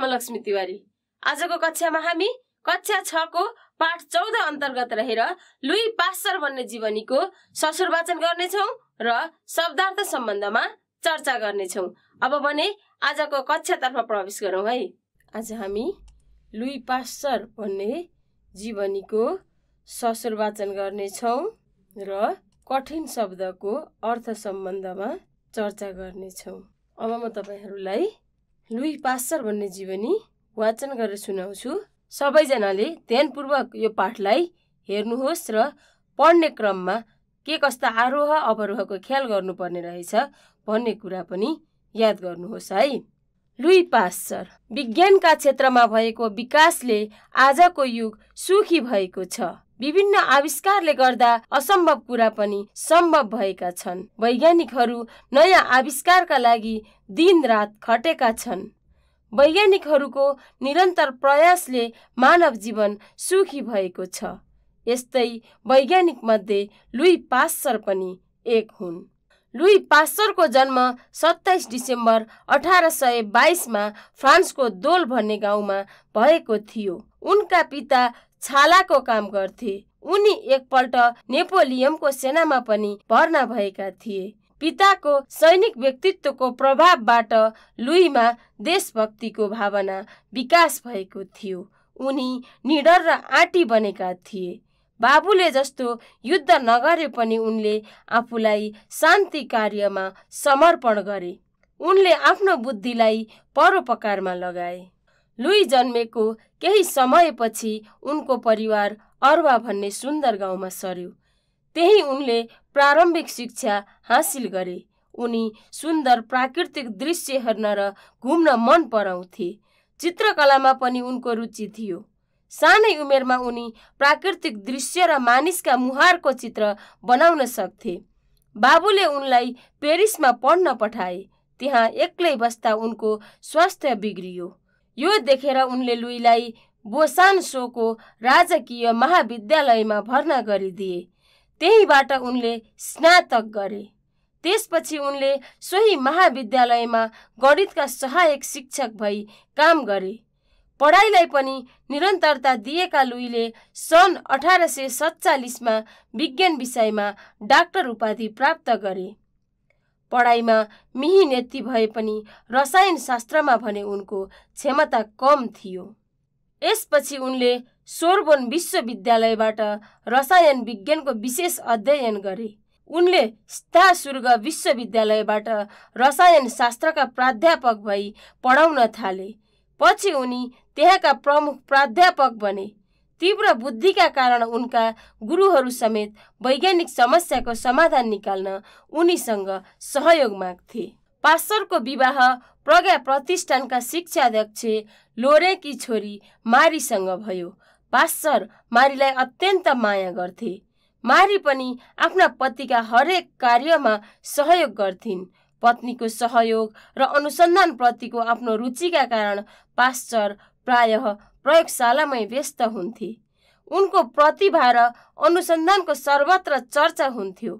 म लक्ष्मी तिवारी आजको कक्षामा हामी कक्षा छको पाठ चौध अन्तर्गत रहेर लुई पास्टर भन्ने जीवनीको ससुर वाचन गर्नेछौँ र शब्दार्थ सम्बन्धमा चर्चा गर्नेछौँ अब भने आजको कक्षातर्फ प्रवेश गरौँ है आज हामी लुई पास्टर भन्ने जीवनीको ससुर वाचन गर्नेछौँ र कठिन शब्दको अर्थ सम्बन्धमा चर्चा गर्नेछौँ अब म तपाईँहरूलाई लुई पास्चर भन्ने जीवनी वाचन गरेर सुनाउँछु सबैजनाले ध्यानपूर्वक यो पाठलाई हेर्नुहोस् र पढ्ने क्रममा के कस्ता आरोह अवरोहको ख्याल गर्नुपर्ने रहेछ भन्ने कुरा पनि याद गर्नुहोस् है लुई पास्चर विज्ञानका क्षेत्रमा भएको विकासले आजको युग सुखी भएको छ विभिन्न आविष्कारले गर्दा असम्भव कुरा पनि सम्भव भएका छन् वैज्ञानिकहरू नयाँ आविष्कारका लागि रात खटेका छन् वैज्ञानिकहरूको निरन्तर प्रयासले मानव जीवन सुखी भएको छ यस्तै वैज्ञानिक मध्ये लुई पास्सर पनि एक हुन् लुई पास्सरको जन्म सत्ताइस डिसेम्बर अठार सय बाइसमा फ्रान्सको दोल भन्ने गाउँमा भएको थियो उनका पिता छालाको काम गर्थे उनी एकपल्ट नेपोलियमको सेनामा पनि भर्ना भएका थिए पिताको सैनिक व्यक्तित्वको प्रभावबाट लुईमा देशभक्तिको भावना विकास भएको थियो उनी निडर र आँटी बनेका थिए बाबुले जस्तो युद्ध नगरे पनि उनले आफूलाई शान्ति कार्यमा समर्पण गरे उनले आफ्नो बुद्धिलाई परोपकारमा लगाए लुई जन्मेको केही समयपछि उनको परिवार अर्वा भन्ने सुन्दर गाउँमा सर्यो त्यही उनले प्रारम्भिक शिक्षा हासिल गरे उनी सुन्दर प्राकृतिक दृश्य हेर्न र घुम्न मन पराउँथे चित्रकलामा पनि उनको रुचि थियो सानै उमेरमा उनी प्राकृतिक दृश्य र मानिसका मुहारको चित्र बनाउन सक्थे बाबुले उनलाई पेरिसमा पढ्न पठाए त्यहाँ एक्लै बस्दा उनको स्वास्थ्य बिग्रियो यो देखेर उनले लुईलाई बोसान सोको राजकीय महाविद्यालयमा भर्ना गरिदिए त्यहीबाट उनले स्नातक गरे त्यसपछि उनले सोही महाविद्यालयमा गणितका सहायक शिक्षक भई काम गरे पढाइलाई पनि निरन्तरता दिएका लुईले सन् अठार सय सत्तालिसमा विज्ञान विषयमा डाक्टर उपाधि प्राप्त गरे पढाइमा मिही नेत्री भए पनि शास्त्रमा भने उनको क्षमता कम थियो यसपछि उनले सोरबोन विश्वविद्यालयबाट रसायन विज्ञानको विशेष अध्ययन गरे उनले स्थासुर्ग विश्वविद्यालयबाट शास्त्रका प्राध्यापक भई पढाउन थाले पछि उनी त्यहाँका प्रमुख प्राध्यापक बने तीव्र बुद्धिका कारण उनका गुरुहरू समेत वैज्ञानिक समस्याको समाधान निकाल्न उनीसँग सहयोग माग्थे पाश्चरको विवाह प्रज्ञा प्रतिष्ठानका शिक्षाध्यक्ष लोरेकी छोरी मारीसँग भयो पास्टर मारीलाई अत्यन्त माया गर्थे मारी पनि आफ्ना पतिका हरेक कार्यमा सहयोग गर्थिन् पत्नीको सहयोग र अनुसन्धानप्रतिको आफ्नो रुचिका कारण पास्चर प्राय प्रयोगशालामै व्यस्त हुन्थे उनको प्रतिभा र अनुसन्धानको सर्वत्र चर्चा हुन्थ्यो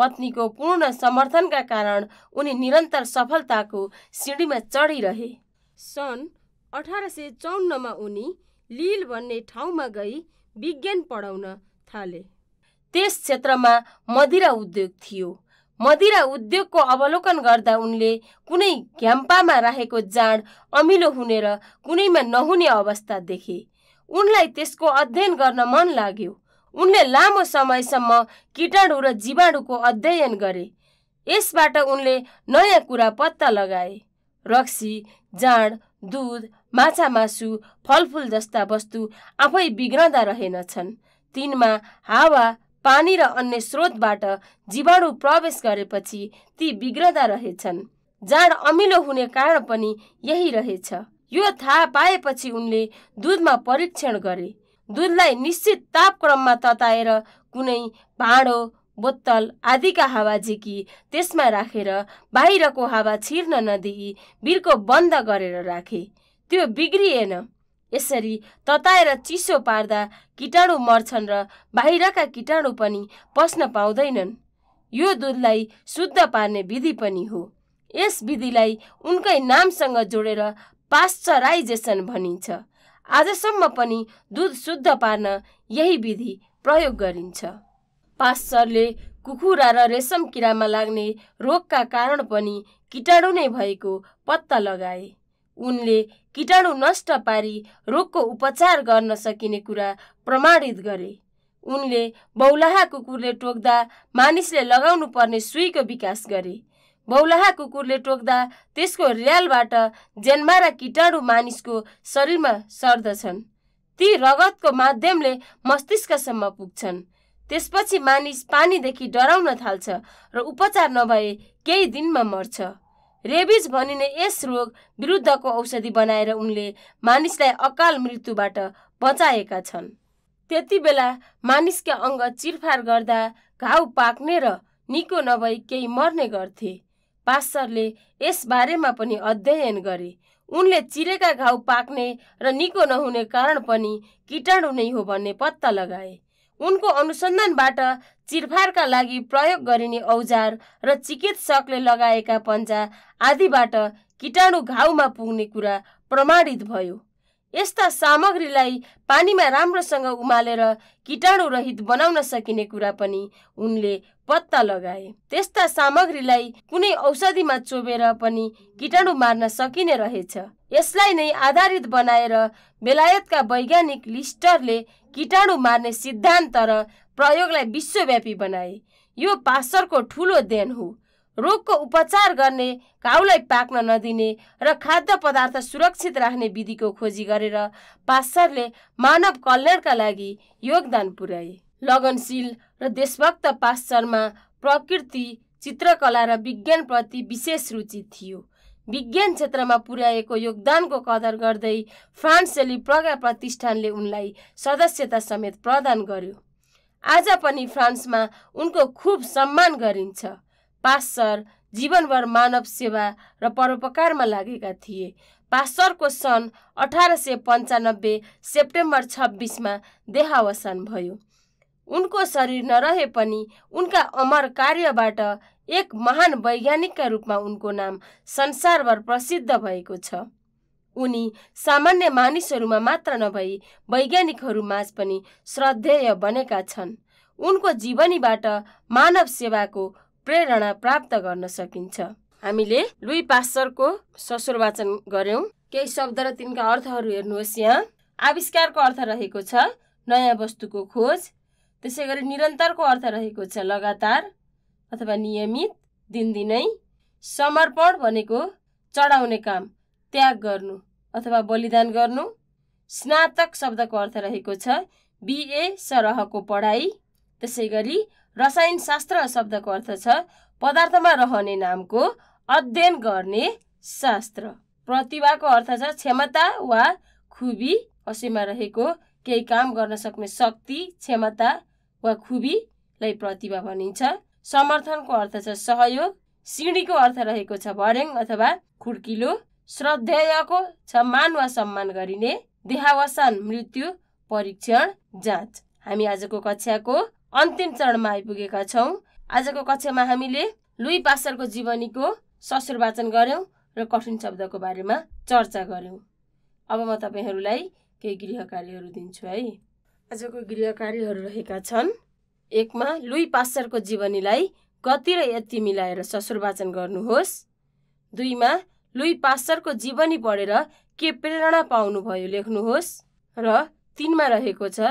पत्नीको पूर्ण समर्थनका कारण उनी निरन्तर सफलताको सिँढीमा चढिरहे सन् अठार सय चौन्नमा उनी लिल भन्ने ठाउँमा गई विज्ञान पढाउन थाले त्यस क्षेत्रमा मदिरा उद्योग थियो मदिरा उद्योगको अवलोकन गर्दा उनले कुनै घ्याम्पामा राखेको जाँड अमिलो हुने र कुनैमा नहुने अवस्था देखे उनलाई त्यसको अध्ययन गर्न मन लाग्यो उनले लामो समयसम्म किटाणु र जीवाणुको अध्ययन गरे यसबाट उनले नयाँ कुरा पत्ता लगाए रक्सी जाँड दुध माछा मासु फलफुल जस्ता वस्तु आफै बिग्रँदा रहेनछन् तिनमा हावा पानी र अन्य स्रोतबाट जीवाणु प्रवेश गरेपछि ती बिग्रदा रहेछन् जाँड अमिलो हुने कारण पनि यही रहेछ यो थाहा पाएपछि उनले दुधमा परीक्षण गरे दुधलाई निश्चित तापक्रममा तताएर कुनै भाँडो बोतल आदिका हावा झिकी त्यसमा राखेर बाहिरको हावा छिर्न नदिई बिर्को बन्द गरेर राखे त्यो बिग्रिएन यसरी तताएर चिसो पार्दा किटाणु मर्छन् र बाहिरका किटाणु पनि पस्न पाउँदैनन् यो दुधलाई शुद्ध पार्ने विधि पनि हो यस विधिलाई उनकै नामसँग जोडेर पास्चराइजेसन भनिन्छ आजसम्म पनि दुध शुद्ध पार्न यही विधि प्रयोग गरिन्छ पास्चरले कुखुरा र रेशम किरामा लाग्ने रोगका कारण पनि किटाणु नै भएको पत्ता लगाए उनले किटाणु नष्ट पारी रोगको उपचार गर्न सकिने कुरा प्रमाणित गरे उनले बौलाहा कुकुरले टोक्दा मानिसले लगाउनु पर्ने सुईको विकास गरे बौलाहा कुकुरले टोक्दा त्यसको र्यालबाट र किटाणु मानिसको शरीरमा सर्दछन् ती रगतको माध्यमले मस्तिष्कसम्म पुग्छन् त्यसपछि मानिस पानीदेखि डराउन थाल्छ र उपचार नभए केही दिनमा मर्छ रेबिज भनिने यस रोग विरुद्धको औषधि बनाएर उनले मानिसलाई अकाल मृत्युबाट बचाएका छन् त्यति बेला मानिसका अङ्ग चिरफार गर्दा घाउ पाक्ने र निको नभई केही मर्ने गर्थे पास्टरले यसबारेमा पनि अध्ययन गरे उनले चिरेका घाउ पाक्ने र निको नहुने कारण पनि किटाणु नै हो भन्ने पत्ता लगाए उनको अनुसन्धानबाट चिरफारका लागि प्रयोग गरिने औजार र चिकित्सकले लगाएका पन्जा आदिबाट किटाणु घाउमा पुग्ने कुरा प्रमाणित भयो यस्ता सामग्रीलाई पानीमा राम्रोसँग उमालेर किटाणुरहित बनाउन सकिने कुरा पनि उनले पत्ता लगाए त्यस्ता सामग्रीलाई कुनै औषधिमा चोबेर पनि किटाणु मार्न सकिने रहेछ यसलाई नै आधारित बनाएर बेलायतका वैज्ञानिक लिस्टरले किटाणु मार्ने सिद्धान्त र प्रयोगलाई विश्वव्यापी बनाए यो पासरको ठुलो देन हो रोगको उपचार गर्ने घाउलाई पाक्न नदिने र खाद्य पदार्थ सुरक्षित राख्ने विधिको खोजी गरेर पासरले मानव कल्याणका लागि योगदान पुर्याए लगनशील र देशभक्त पासरमा प्रकृति चित्रकला र विज्ञानप्रति विशेष रुचि थियो विज्ञान क्षेत्रमा पुर्याएको योगदानको कदर गर्दै फ्रान्सेली प्रज्ञा प्रतिष्ठानले उनलाई सदस्यता समेत प्रदान गर्यो आज पनि फ्रान्समा उनको खुब सम्मान गरिन्छ पास्सर जीवनभर मानव सेवा र परोपकारमा लागेका थिए पास्सरको सन् अठार सय पन्चानब्बे सेप्टेम्बर छब्बिसमा देहावसान भयो उनको शरीर नरहे पनि उनका अमर कार्यबाट एक महान वैज्ञानिकका रूपमा उनको नाम संसारभर प्रसिद्ध भएको छ उनी सामान्य मानिसहरूमा मात्र नभई वैज्ञानिकहरूमाझ पनि श्रद्धेय बनेका छन् उनको जीवनीबाट मानव सेवाको प्रेरणा प्राप्त गर्न सकिन्छ हामीले लुई पास्टरको वाचन गर्यौँ केही शब्द र तिनका अर्थहरू हेर्नुहोस् यहाँ आविष्कारको अर्थ रहेको छ नयाँ वस्तुको खोज त्यसै गरी निरन्तरको अर्थ रहेको छ लगातार अथवा नियमित दिनदिनै समर्पण भनेको चढाउने काम त्याग गर्नु अथवा बलिदान गर्नु स्नातक शब्दको अर्थ रहेको छ बिए सरहको पढाइ त्यसै गरी शास्त्र शब्दको अर्थ छ पदार्थमा रहने नामको अध्ययन गर्ने शास्त्र प्रतिभाको अर्थ छ क्षमता वा खुबी कसैमा रहेको केही काम गर्न सक्ने शक्ति क्षमता वा खुबीलाई प्रतिभा भनिन्छ समर्थनको अर्थ छ सहयोग सिँढीको अर्थ रहेको छ भर्याङ अथवा खुड्किलो श्रद्धेयको छ मान वा सम्मान गरिने देहावसान मृत्यु परीक्षण जाँच हामी आजको कक्षाको अन्तिम चरणमा आइपुगेका छौँ आजको कक्षामा हामीले लुई पासरको जीवनीको ससुर वाचन गऱ्यौँ र कठिन शब्दको बारेमा चर्चा गऱ्यौँ अब म तपाईँहरूलाई केही गृह कार्यहरू दिन्छु है आजको गृह कार्यहरू रहेका छन् एकमा लुई पास्चरको जीवनीलाई गति र यति मिलाएर ससुर वाचन गर्नुहोस् दुईमा लुई पास्चरको जीवनी पढेर के प्रेरणा पाउनुभयो लेख्नुहोस् र तिनमा रहेको छ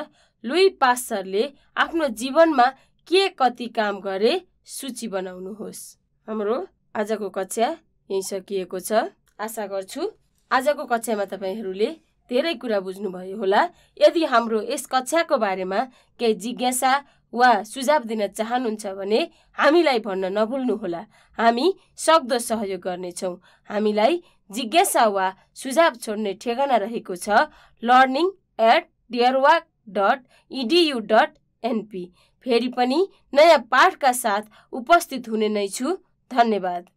लुई पास्चरले आफ्नो जीवनमा के कति काम गरे सूची बनाउनुहोस् हाम्रो आजको कक्षा यहीँ सकिएको छ आशा गर्छु आजको कक्षामा तपाईँहरूले धेरै कुरा बुझ्नुभयो होला यदि हाम्रो यस कक्षाको बारेमा केही जिज्ञासा वा सुझाव दिन चाहनुहुन्छ भने हामीलाई भन्न नभुल्नुहोला हामी सक्दो सहयोग गर्नेछौँ हामीलाई जिज्ञासा वा सुझाव छोड्ने ठेगाना रहेको छ learning at Deerwalk dot edu dot np फेरि पनि नयाँ पाठका साथ उपस्थित हुने नै छु धन्यवाद